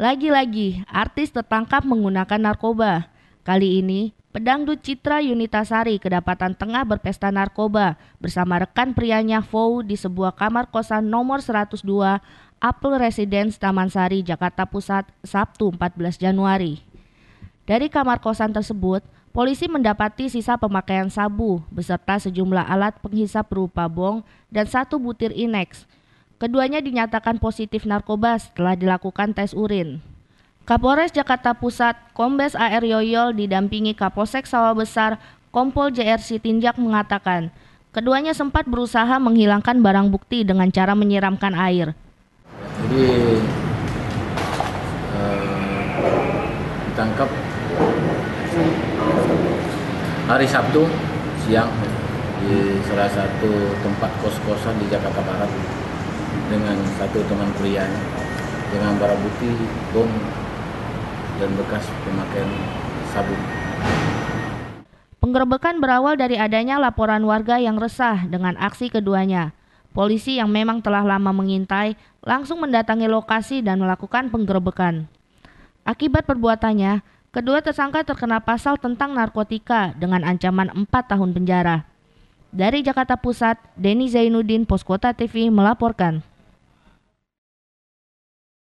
Lagi-lagi, artis tertangkap menggunakan narkoba. Kali ini, pedangdut Citra Yunitasari kedapatan tengah berpesta narkoba bersama rekan prianya Fou di sebuah kamar kosan nomor 102 Apple Residence Taman Sari, Jakarta Pusat, Sabtu 14 Januari. Dari kamar kosan tersebut, polisi mendapati sisa pemakaian sabu beserta sejumlah alat penghisap berupa bong dan satu butir ineks. Keduanya dinyatakan positif narkoba setelah dilakukan tes urin. Kapolres Jakarta Pusat, Kombes AR Yoyol didampingi Kapolsek Sawah Besar, Kompol JRC Tinjak mengatakan, keduanya sempat berusaha menghilangkan barang bukti dengan cara menyiramkan air. Jadi uh, ditangkap hari Sabtu siang di salah satu tempat kos-kosan di Jakarta Barat dengan satu teman pria, dengan barang bukti bom dan bekas pemakaian sabun. Penggerbekan berawal dari adanya laporan warga yang resah dengan aksi keduanya. Polisi yang memang telah lama mengintai langsung mendatangi lokasi dan melakukan penggerbekan. Akibat perbuatannya, kedua tersangka terkena pasal tentang narkotika dengan ancaman 4 tahun penjara. Dari Jakarta Pusat, Denny Zainuddin, Poskota TV melaporkan.